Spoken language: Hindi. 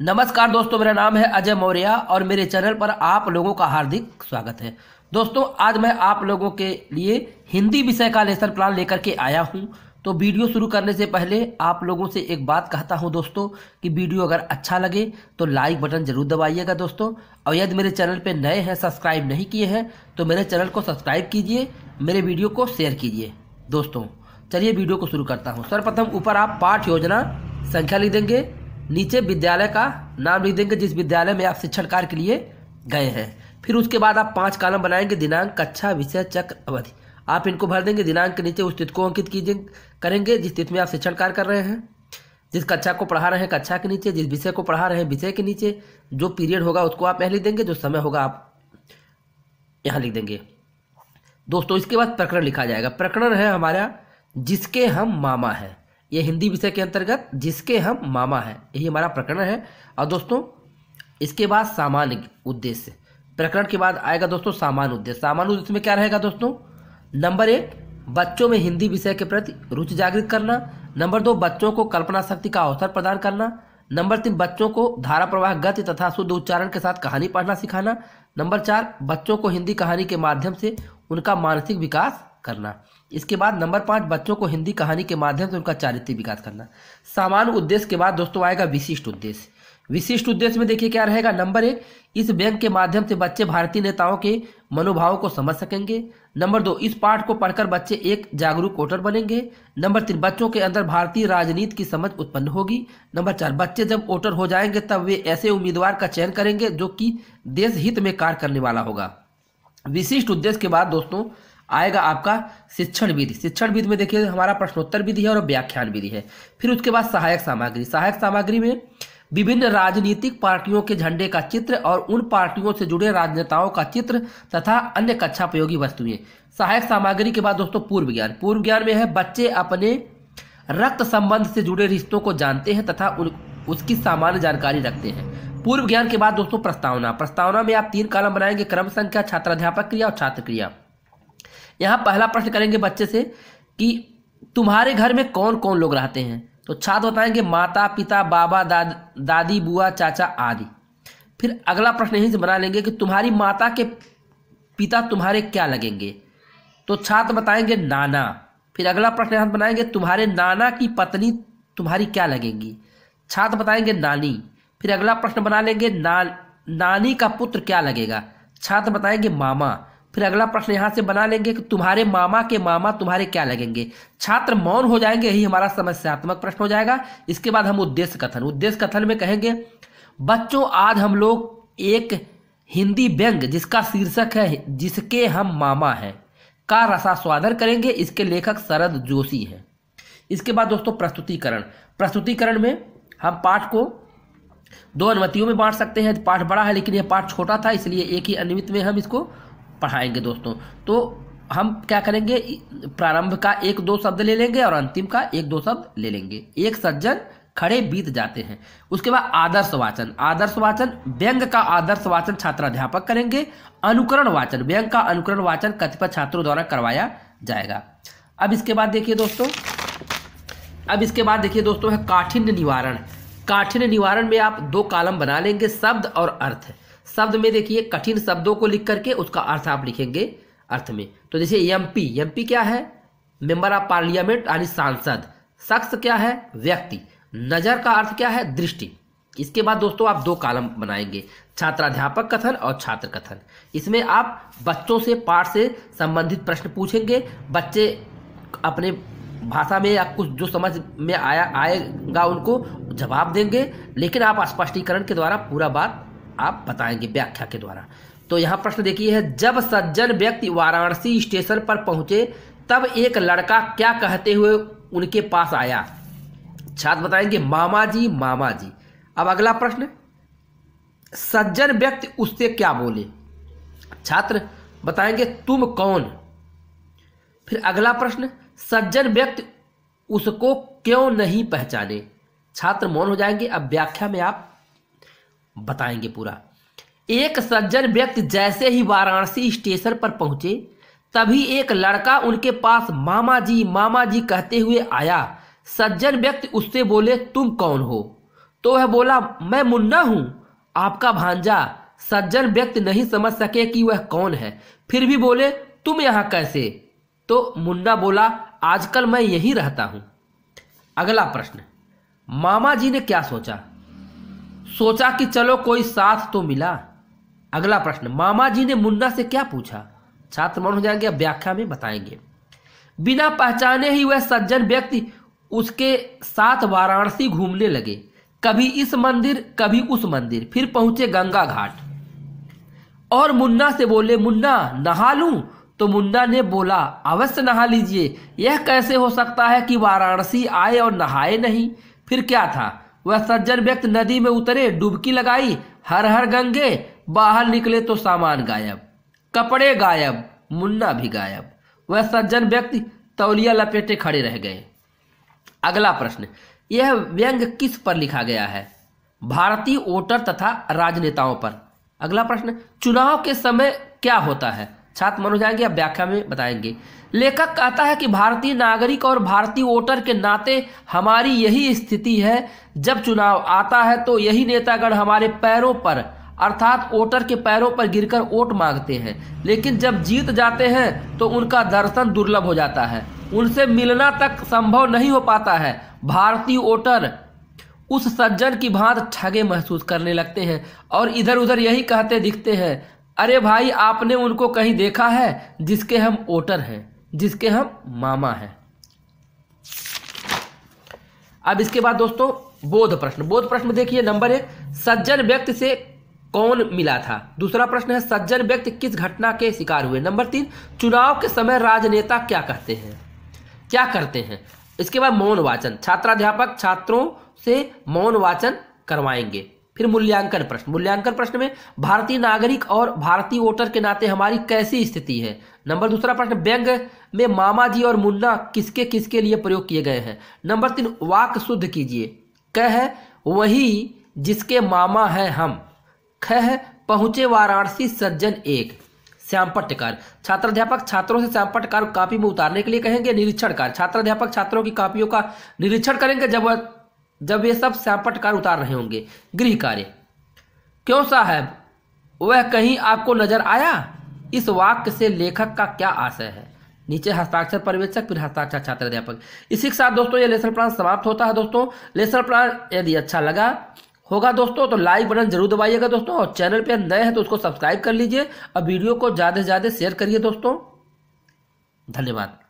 नमस्कार दोस्तों मेरा नाम है अजय मौर्य और मेरे चैनल पर आप लोगों का हार्दिक स्वागत है दोस्तों आज मैं आप लोगों के लिए हिंदी विषय का लेसन प्लान लेकर के आया हूं तो वीडियो शुरू करने से पहले आप लोगों से एक बात कहता हूं दोस्तों कि वीडियो अगर अच्छा लगे तो लाइक बटन जरूर दबाइएगा दोस्तों और यदि मेरे चैनल पर नए हैं सब्सक्राइब नहीं किए हैं तो मेरे चैनल को सब्सक्राइब कीजिए मेरे वीडियो को शेयर कीजिए दोस्तों चलिए वीडियो को शुरू करता हूँ सर्वप्रथम ऊपर आप पाठ योजना संख्या लिख देंगे नीचे विद्यालय का नाम लिख देंगे जिस विद्यालय में आप शिक्षण कार्य के लिए गए हैं फिर उसके बाद आप पांच कालम बनाएंगे दिनांक कक्षा विषय चक्र अवधि आप इनको भर देंगे दिनांक के नीचे उस तिथि को अंकित कीजिए करेंगे जिस तिथि में आप शिक्षण कार्य कर रहे हैं जिस कक्षा को पढ़ा रहे हैं कक्षा के नीचे जिस विषय को पढ़ा रहे हैं विषय के नीचे जो पीरियड होगा उसको आप यहाँ लिख देंगे जो समय होगा आप यहाँ लिख देंगे दोस्तों इसके बाद प्रकरण लिखा जाएगा प्रकरण है हमारा जिसके हम मामा हैं ये हिंदी विषय के अंतर्गत जिसके हम मामा हैं यही हमारा प्रकरण है और दोस्तों इसके बाद सामान्य उद्देश्य प्रकरण के बाद आएगा दोस्तों सामान्य उद्देश्य सामान्य उद्देश्य में क्या रहेगा दोस्तों नंबर एक बच्चों में हिंदी विषय के प्रति रुचि जागृत करना नंबर दो बच्चों को कल्पना शक्ति का अवसर प्रदान करना नंबर तीन बच्चों को धारा प्रवाह गति तथा शुद्ध उच्चारण के साथ कहानी पढ़ना सिखाना नंबर चार बच्चों को हिंदी कहानी के माध्यम से उनका मानसिक विकास करना इसके बाद नंबर पाँच बच्चों को हिंदी कहानी के माध्यम से उनका चारित्रिक विकास करना सामान्य उद्देश्य के बाद दोस्तों आएगा विशिष्ट उद्देश्य विशिष्ट उद्देश्य में देखिए क्या रहेगा नंबर एक इस बैंक के माध्यम से बच्चे भारतीय नेताओं के मनोभाव को समझ सकेंगे नंबर दो इस पाठ को पढ़कर बच्चे एक जागरूक वोटर बनेंगे नंबर तीन बच्चों के अंदर भारतीय राजनीति की समझ उत्पन्न होगी नंबर चार बच्चे जब वोटर हो जाएंगे तब वे ऐसे उम्मीदवार का चयन करेंगे जो कि देश हित में कार्य करने वाला होगा विशिष्ट उद्देश्य के बाद दोस्तों आएगा आपका शिक्षण विधि शिक्षण विधि में देखिए हमारा प्रश्नोत्तर विधि है और व्याख्यान विधि है फिर उसके बाद सहायक सामग्री सहायक सामग्री में विभिन्न राजनीतिक पार्टियों के झंडे का चित्र और उन पार्टियों से जुड़े राजनेताओं का चित्र तथा अन्य कक्षा प्रयोगी वस्तुएं सहायक सामग्री के बाद दोस्तों पूर्व ज्ञान पूर्व ज्ञान में है बच्चे अपने रक्त संबंध से जुड़े रिश्तों को जानते हैं तथा उन उसकी सामान्य जानकारी रखते हैं पूर्व ज्ञान के बाद दोस्तों प्रस्तावना प्रस्तावना में आप तीन कालम बनाएंगे क्रम संख्या छात्राध्यापक क्रिया और छात्र क्रिया यहाँ पहला प्रश्न करेंगे बच्चे से कि तुम्हारे घर में कौन कौन लोग रहते हैं तो छात्र बताएंगे माता पिता बाबा दाद, दादी बुआ चाचा आदि फिर अगला प्रश्न यहीं से बना लेंगे कि तुम्हारी माता के पिता तुम्हारे क्या लगेंगे तो छात्र बताएंगे नाना फिर अगला प्रश्न यहाँ बनाएंगे तुम्हारे नाना की पत्नी तुम्हारी क्या लगेंगी छात्र बताएंगे नानी फिर अगला प्रश्न बना लेंगे ना नानी का पुत्र क्या लगेगा छात्र बताएंगे मामा फिर अगला प्रश्न यहाँ से बना लेंगे कि तुम्हारे मामा के मामा तुम्हारे क्या लगेंगे छात्र मौन हो जाएंगे यही हमारा समस्यात्मक प्रश्न हो जाएगा इसके बाद हम उद्देश्य कथन उद्देश्य कथन में कहेंगे बच्चों आज हम लोग एक हिंदी व्यंग जिसका शीर्षक है जिसके हम मामा हैं का रसास्वादन करेंगे इसके लेखक शरद जोशी हैं इसके बाद दोस्तों प्रस्तुतिकरण प्रस्तुतिकरण में हम पाठ को दो अनुमतियों में बांट सकते हैं पाठ बड़ा है लेकिन यह पाठ छोटा था इसलिए एक ही अनुमित में हम इसको पढ़ाएंगे दोस्तों तो हम क्या करेंगे प्रारंभ का एक दो शब्द ले लेंगे और अंतिम का एक दो शब्द ले लेंगे एक सज्जन खड़े बीत जाते हैं उसके बाद आदर्श वाचन आदर्श वाचन व्यंग का आदर्श वाचन अध्यापक करेंगे अनुकरण वाचन व्यंग का अनुकरण वाचन कतिपय छात्रों द्वारा करवाया जाएगा अब इसके बाद देखिए दोस्तों अब इसके बाद देखिए दोस्तों है काठिन्य निवारण काठिन्य निवारण में आप दो कालम बना लेंगे शब्द और अर्थ शब्द में देखिए कठिन शब्दों को लिख करके उसका अर्थ आप लिखेंगे अर्थ में तो जैसे एमपी एमपी क्या है मेंबर ऑफ पार्लियामेंट यानी सांसद शख्स क्या है व्यक्ति नजर का अर्थ क्या है दृष्टि इसके बाद दोस्तों आप दो कालम बनाएंगे छात्राध्यापक कथन और छात्र कथन इसमें आप बच्चों से पाठ से संबंधित प्रश्न पूछेंगे बच्चे अपने भाषा में या कुछ जो समझ में आया आएगा उनको जवाब देंगे लेकिन आप स्पष्टीकरण के द्वारा पूरा बात आप बताएंगे व्याख्या के द्वारा तो यहाँ प्रश्न देखिए है जब सज्जन व्यक्ति वाराणसी स्टेशन पर पहुंचे तब एक लड़का क्या कहते हुए उनके पास आया छात्र बताएंगे मामा जी मामा जी अब अगला प्रश्न सज्जन व्यक्ति उससे क्या बोले छात्र बताएंगे तुम कौन फिर अगला प्रश्न सज्जन व्यक्ति उसको क्यों नहीं पहचाने छात्र मौन हो जाएंगे अब व्याख्या में आप बताएंगे पूरा एक सज्जन व्यक्ति जैसे ही वाराणसी स्टेशन पर पहुंचे तभी एक लड़का उनके पास मामा जी मामा जी कहते हुए आया सज्जन व्यक्ति उससे बोले तुम कौन हो तो वह बोला मैं मुन्ना हूं आपका भांजा सज्जन व्यक्ति नहीं समझ सके कि वह कौन है फिर भी बोले तुम यहां कैसे तो मुन्ना बोला आजकल मैं यहीं रहता हूं अगला प्रश्न मामा जी ने क्या सोचा सोचा कि चलो कोई साथ तो मिला अगला प्रश्न मामा जी ने मुन्ना से क्या पूछा छात्र मन हो जाएंगे अब व्याख्या में बताएंगे बिना पहचाने ही वह सज्जन व्यक्ति उसके साथ वाराणसी घूमने लगे कभी इस मंदिर कभी उस मंदिर फिर पहुंचे गंगा घाट और मुन्ना से बोले मुन्ना नहा लू तो मुन्ना ने बोला अवश्य नहा लीजिए यह कैसे हो सकता है कि वाराणसी आए और नहाए नहीं फिर क्या था वह सज्जन व्यक्त नदी में उतरे डुबकी लगाई हर हर गंगे बाहर निकले तो सामान गायब कपड़े गायब मुन्ना भी गायब वह सज्जन व्यक्ति तौलिया लपेटे खड़े रह गए अगला प्रश्न यह व्यंग किस पर लिखा गया है भारतीय वोटर तथा राजनेताओं पर अगला प्रश्न चुनाव के समय क्या होता है छात्र मनोज जाएंगे आप व्याख्या में बताएंगे लेखक कहता है कि भारतीय नागरिक और भारतीय वोटर के नाते हमारी यही स्थिति है जब चुनाव आता है तो यही नेतागण हमारे पैरों पर अर्थात वोटर के पैरों पर गिरकर वोट मांगते हैं लेकिन जब जीत जाते हैं तो उनका दर्शन दुर्लभ हो जाता है उनसे मिलना तक संभव नहीं हो पाता है भारतीय वोटर उस सज्जन की भांत ठगे महसूस करने लगते हैं और इधर उधर यही कहते दिखते हैं अरे भाई आपने उनको कहीं देखा है जिसके हम ओटर हैं जिसके हम मामा हैं अब इसके बाद दोस्तों बोध प्रश्न बोध प्रश्न देखिए नंबर एक सज्जन व्यक्ति से कौन मिला था दूसरा प्रश्न है सज्जन व्यक्ति किस घटना के शिकार हुए नंबर तीन चुनाव के समय राजनेता क्या कहते हैं क्या करते हैं इसके बाद मौन वाचन छात्राध्यापक छात्रों से मौन वाचन करवाएंगे फिर मूल्यांकन प्रश्न मूल्यांकन प्रश्न में भारतीय नागरिक और भारतीय वोटर के नाते हमारी कैसी स्थिति है नंबर दूसरा प्रश्न व्यंग में मामा जी और मुन्ना किसके किसके लिए प्रयोग किए गए हैं नंबर तीन वाक शुद्ध कीजिए कह वही जिसके मामा हैं हम खह पहुंचे वाराणसी सज्जन एक श्यामपट्टकार छात्राध्यापक छात्रों से श्यामपट्टकार कापी में उतारने के लिए कहेंगे निरीक्षण कार छात्राध्यापक छात्रों की कापियों का निरीक्षण करेंगे जब जब ये सब सैपट कार उतार रहे होंगे गृह कार्य क्यों साहब वह कहीं आपको नजर आया इस वाक्य से लेखक का क्या आशय है नीचे हस्ताक्षर पर्यवेक्षक फिर हस्ताक्षर छात्र अध्यापक इसी के साथ दोस्तों ये लेसन प्लान समाप्त होता है दोस्तों लेसन प्लान यदि अच्छा लगा होगा दोस्तों तो लाइक बटन जरूर दबाइएगा दोस्तों और चैनल पर नए हैं तो उसको सब्सक्राइब कर लीजिए और वीडियो को ज़्यादा से ज़्यादा शेयर करिए दोस्तों धन्यवाद